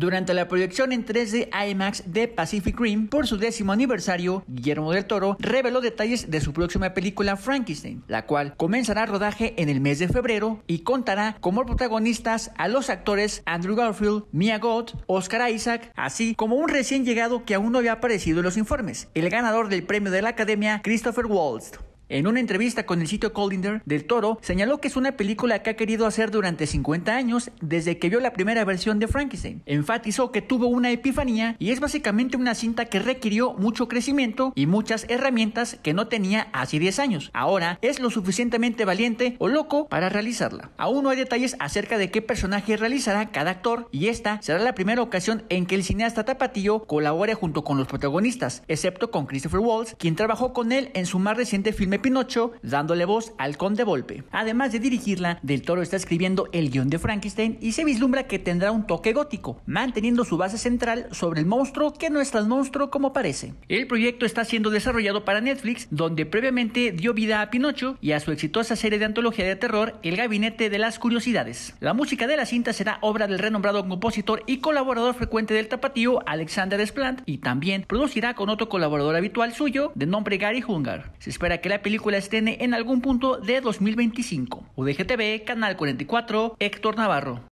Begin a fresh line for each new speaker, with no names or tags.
Durante la proyección en 3D IMAX de Pacific Rim por su décimo aniversario, Guillermo del Toro reveló detalles de su próxima película Frankenstein, la cual comenzará rodaje en el mes de febrero y contará como protagonistas a los actores Andrew Garfield, Mia Gott, Oscar Isaac, así como un recién llegado que aún no había aparecido en los informes, el ganador del premio de la Academia Christopher Waltz. En una entrevista con el sitio Collinder, Del Toro señaló que es una película que ha querido hacer durante 50 años desde que vio la primera versión de Frankenstein. Enfatizó que tuvo una epifanía y es básicamente una cinta que requirió mucho crecimiento y muchas herramientas que no tenía hace 10 años. Ahora es lo suficientemente valiente o loco para realizarla. Aún no hay detalles acerca de qué personaje realizará cada actor y esta será la primera ocasión en que el cineasta Tapatillo colabore junto con los protagonistas, excepto con Christopher Waltz, quien trabajó con él en su más reciente filme Pinocho, dándole voz al Conde Volpe. Además de dirigirla, Del Toro está escribiendo el guión de Frankenstein y se vislumbra que tendrá un toque gótico, manteniendo su base central sobre el monstruo que no es tan monstruo como parece. El proyecto está siendo desarrollado para Netflix, donde previamente dio vida a Pinocho y a su exitosa serie de antología de terror, El Gabinete de las Curiosidades. La música de la cinta será obra del renombrado compositor y colaborador frecuente del tapatío, Alexander Splant, y también producirá con otro colaborador habitual suyo, de nombre Gary Hungar. Se espera que la película esté en algún punto de 2025. UDGTV, Canal 44, Héctor Navarro.